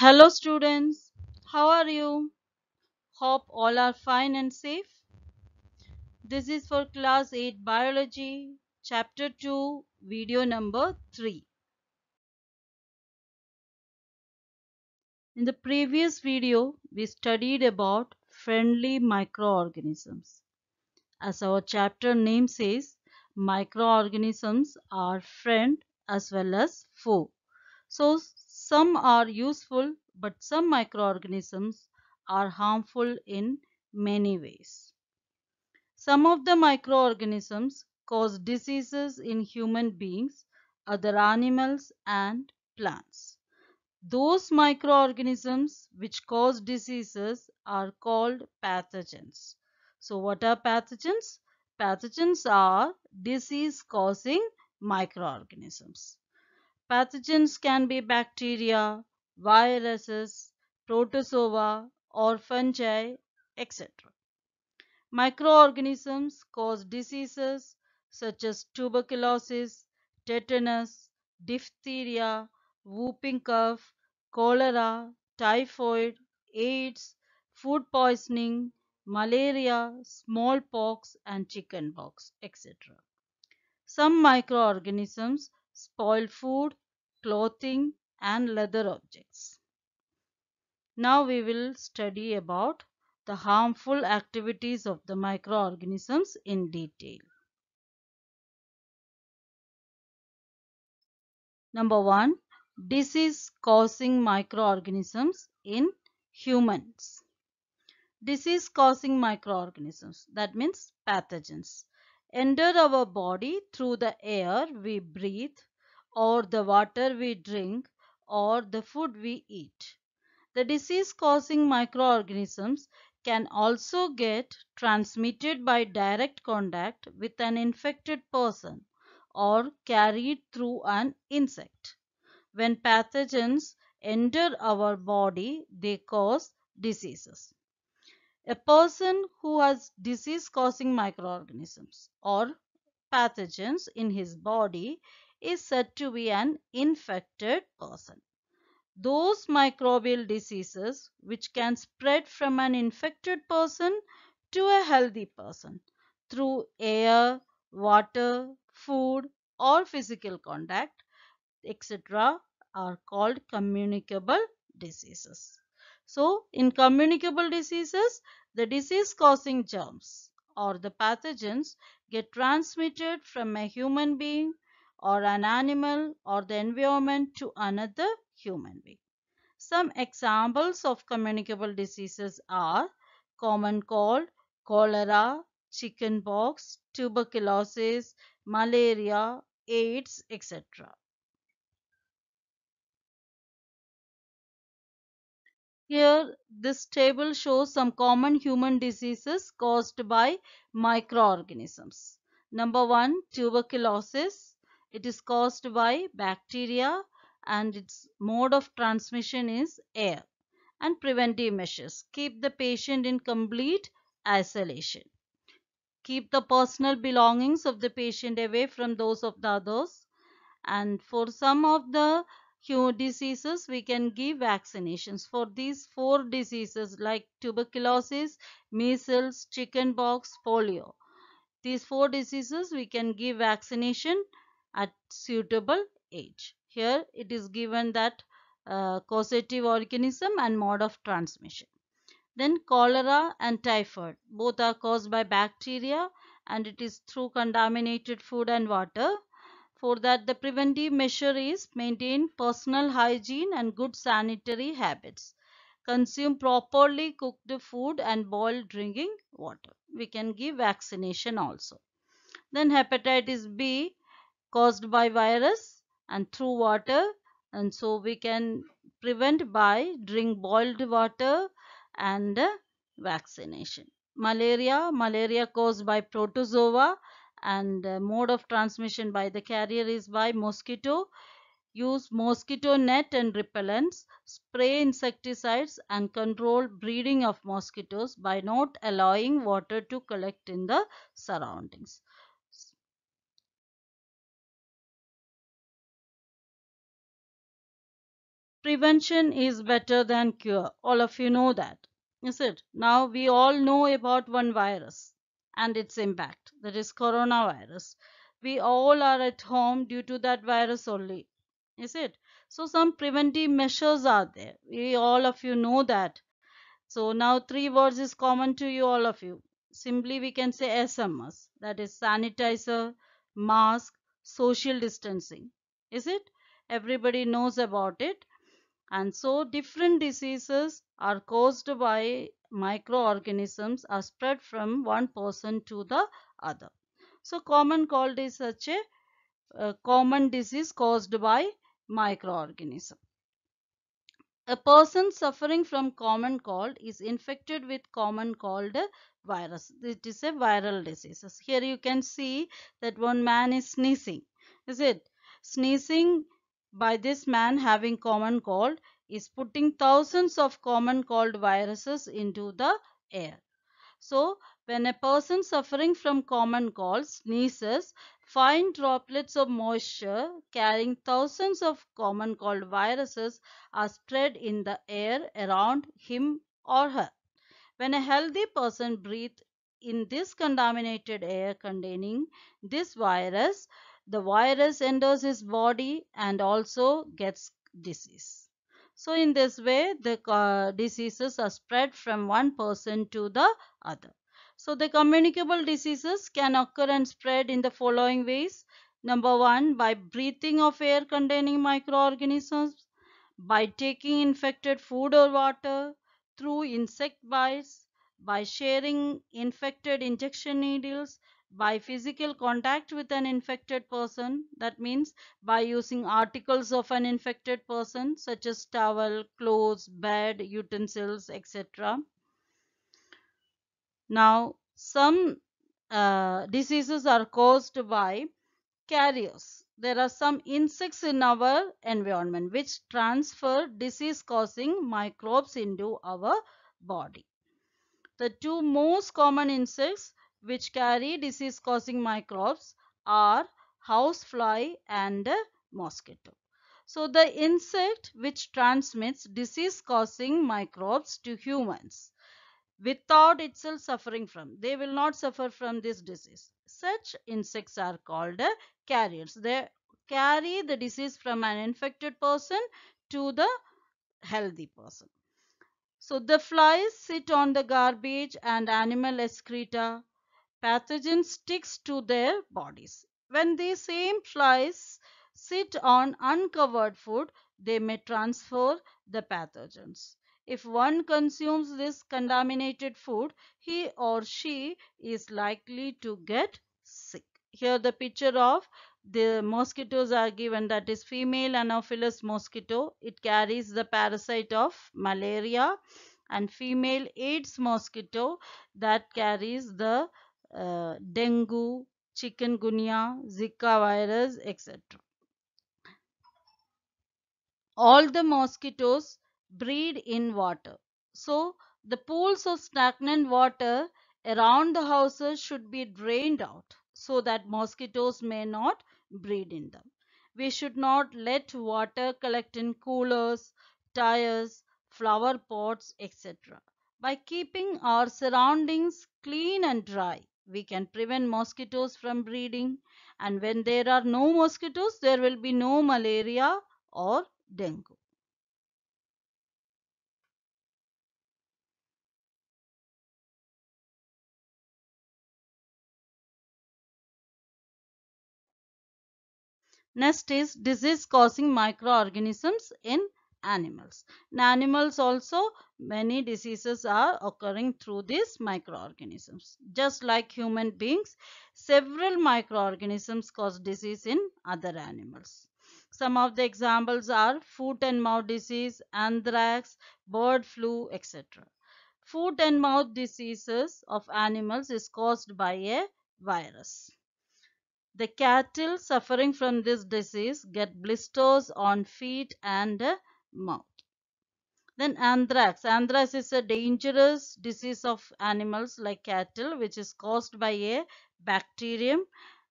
Hello students, how are you? Hope all are fine and safe. This is for class 8 biology chapter 2 video number 3. In the previous video we studied about friendly microorganisms. As our chapter name says microorganisms are friend as well as foe. So some are useful but some microorganisms are harmful in many ways. Some of the microorganisms cause diseases in human beings, other animals and plants. Those microorganisms which cause diseases are called pathogens. So what are pathogens? Pathogens are disease causing microorganisms. Pathogens can be bacteria, viruses, protozoa or fungi, etc. Microorganisms cause diseases such as tuberculosis, tetanus, diphtheria, whooping cough, cholera, typhoid, AIDS, food poisoning, malaria, smallpox and chickenpox, etc. Some microorganisms spoiled food, clothing and leather objects. Now we will study about the harmful activities of the microorganisms in detail. Number 1. Disease causing microorganisms in humans. Disease causing microorganisms that means pathogens enter our body through the air we breathe or the water we drink or the food we eat. The disease causing microorganisms can also get transmitted by direct contact with an infected person or carried through an insect. When pathogens enter our body, they cause diseases a person who has disease causing microorganisms or pathogens in his body is said to be an infected person. Those microbial diseases which can spread from an infected person to a healthy person through air, water, food or physical contact etc. are called communicable diseases. So, in communicable diseases, the disease causing germs or the pathogens get transmitted from a human being or an animal or the environment to another human being. Some examples of communicable diseases are common cold, cholera, chickenpox, tuberculosis, malaria, AIDS, etc. Here this table shows some common human diseases caused by microorganisms. Number 1 tuberculosis. It is caused by bacteria and its mode of transmission is air. And preventive measures. Keep the patient in complete isolation. Keep the personal belongings of the patient away from those of the others. And for some of the diseases we can give vaccinations for these four diseases like tuberculosis measles chickenpox polio these four diseases we can give vaccination at suitable age here it is given that uh, causative organism and mode of transmission then cholera and typhoid both are caused by bacteria and it is through contaminated food and water for that the preventive measure is maintain personal hygiene and good sanitary habits. Consume properly cooked food and boil drinking water. We can give vaccination also. Then hepatitis B caused by virus and through water and so we can prevent by drink boiled water and vaccination malaria malaria caused by protozoa and uh, mode of transmission by the carrier is by mosquito use mosquito net and repellents spray insecticides and control breeding of mosquitoes by not allowing water to collect in the surroundings prevention is better than cure all of you know that is it now we all know about one virus and its impact, that is coronavirus. We all are at home due to that virus only, is it? So some preventive measures are there. We all of you know that. So now three words is common to you all of you. Simply we can say SMS, that is sanitizer, mask, social distancing, is it? Everybody knows about it and so different diseases are caused by microorganisms are spread from one person to the other. So common cold is such a uh, common disease caused by microorganism. A person suffering from common cold is infected with common cold virus. It is a viral disease. Here you can see that one man is sneezing. Is it? Sneezing by this man having common cold is putting thousands of common cold viruses into the air. So, when a person suffering from common cold sneezes, fine droplets of moisture carrying thousands of common cold viruses are spread in the air around him or her. When a healthy person breathes in this contaminated air containing this virus, the virus enters his body and also gets disease. So in this way the uh, diseases are spread from one person to the other. So the communicable diseases can occur and spread in the following ways. Number one, by breathing of air containing microorganisms, by taking infected food or water, through insect bites, by sharing infected injection needles, by physical contact with an infected person that means by using articles of an infected person such as towel clothes bed utensils etc now some uh, diseases are caused by carriers there are some insects in our environment which transfer disease causing microbes into our body the two most common insects which carry disease causing microbes are housefly and mosquito. So the insect which transmits disease causing microbes to humans without itself suffering from. They will not suffer from this disease. Such insects are called carriers. They carry the disease from an infected person to the healthy person. So the flies sit on the garbage and animal excreta pathogen sticks to their bodies. When these same flies sit on uncovered food, they may transfer the pathogens. If one consumes this contaminated food, he or she is likely to get sick. Here the picture of the mosquitoes are given that is female anopheles mosquito. It carries the parasite of malaria and female Aedes mosquito that carries the uh, dengue, chikungunya, Zika virus, etc. All the mosquitoes breed in water. So, the pools of stagnant water around the houses should be drained out so that mosquitoes may not breed in them. We should not let water collect in coolers, tires, flower pots, etc. By keeping our surroundings clean and dry, we can prevent mosquitoes from breeding and when there are no mosquitoes there will be no malaria or dengue Next is disease causing microorganisms in animals. In animals also many diseases are occurring through these microorganisms. Just like human beings, several microorganisms cause disease in other animals. Some of the examples are foot and mouth disease, anthrax, bird flu, etc. Foot and mouth diseases of animals is caused by a virus. The cattle suffering from this disease get blisters on feet and mouth. Then anthrax. Anthrax is a dangerous disease of animals like cattle which is caused by a bacterium.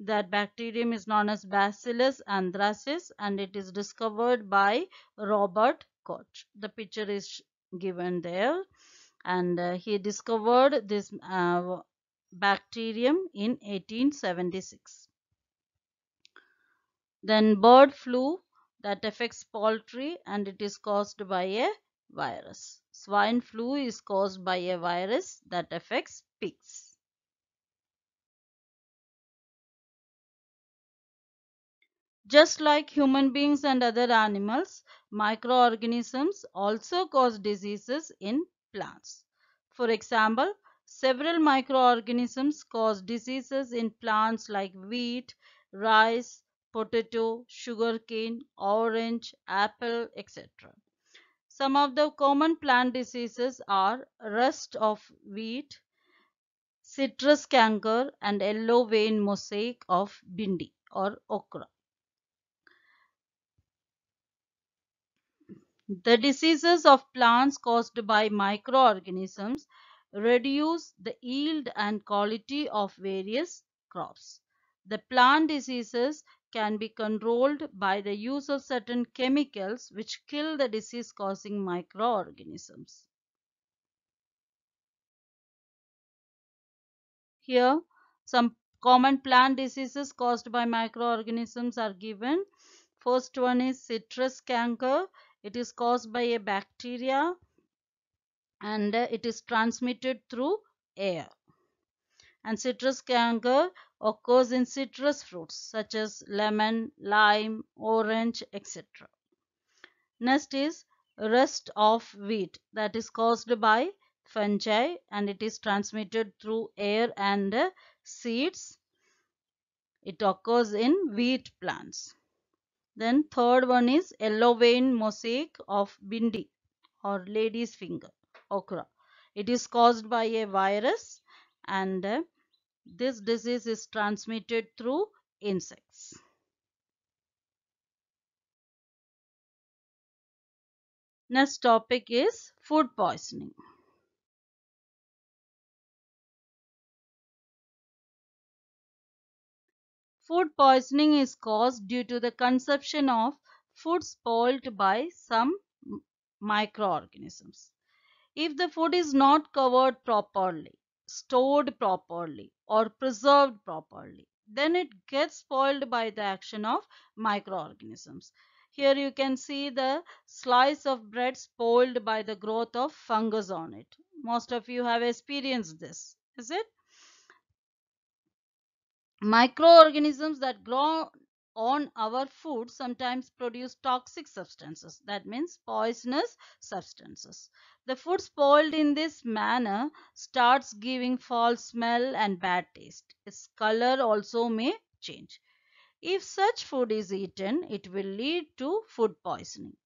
That bacterium is known as Bacillus anthracis and it is discovered by Robert Koch. The picture is given there and uh, he discovered this uh, bacterium in 1876. Then bird flu that affects poultry and it is caused by a virus. Swine flu is caused by a virus that affects pigs. Just like human beings and other animals, microorganisms also cause diseases in plants. For example, several microorganisms cause diseases in plants like wheat, rice, potato, sugarcane, orange, apple, etc. Some of the common plant diseases are rust of wheat, citrus canker and yellow vein mosaic of bindi or okra. The diseases of plants caused by microorganisms reduce the yield and quality of various crops. The plant diseases can be controlled by the use of certain chemicals which kill the disease causing microorganisms. Here some common plant diseases caused by microorganisms are given. First one is citrus canker. It is caused by a bacteria and it is transmitted through air. And citrus canker occurs in citrus fruits such as lemon, lime, orange, etc. Next is rust of wheat that is caused by fungi and it is transmitted through air and seeds. It occurs in wheat plants. Then third one is yellow vein mosaic of bindi or lady's finger, okra. It is caused by a virus and this disease is transmitted through insects. Next topic is food poisoning. Food poisoning is caused due to the consumption of food spoiled by some microorganisms. If the food is not covered properly, stored properly or preserved properly then it gets spoiled by the action of microorganisms here you can see the slice of bread spoiled by the growth of fungus on it most of you have experienced this is it microorganisms that grow on our food sometimes produce toxic substances that means poisonous substances the food spoiled in this manner starts giving false smell and bad taste its color also may change if such food is eaten it will lead to food poisoning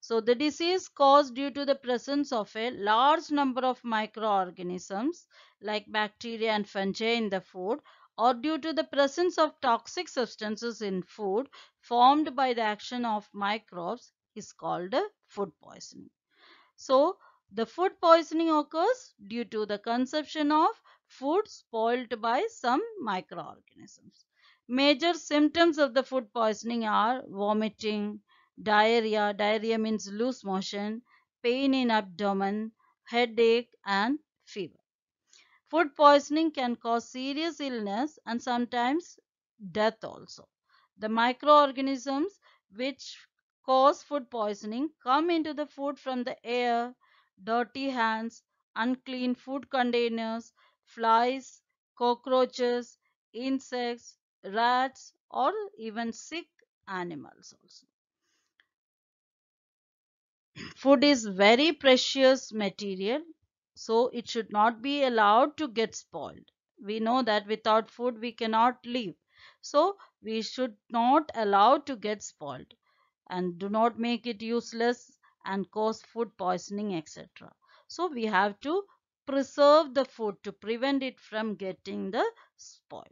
so the disease caused due to the presence of a large number of microorganisms like bacteria and fungi in the food or due to the presence of toxic substances in food formed by the action of microbes is called food poisoning. So, the food poisoning occurs due to the consumption of food spoiled by some microorganisms. Major symptoms of the food poisoning are vomiting, diarrhea, diarrhea means loose motion, pain in abdomen, headache and fever. Food poisoning can cause serious illness and sometimes death also. The microorganisms which cause food poisoning come into the food from the air, dirty hands, unclean food containers, flies, cockroaches, insects, rats or even sick animals also. Food is very precious material so it should not be allowed to get spoiled. We know that without food we cannot live. So we should not allow to get spoiled and do not make it useless and cause food poisoning etc. So we have to preserve the food to prevent it from getting the spoiled.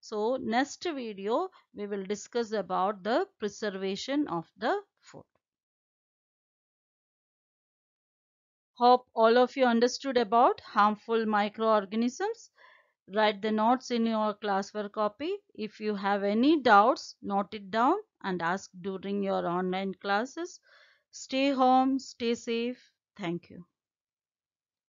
So next video we will discuss about the preservation of the food. Hope all of you understood about harmful microorganisms. Write the notes in your classwork copy. If you have any doubts, note it down and ask during your online classes. Stay home, stay safe. Thank you.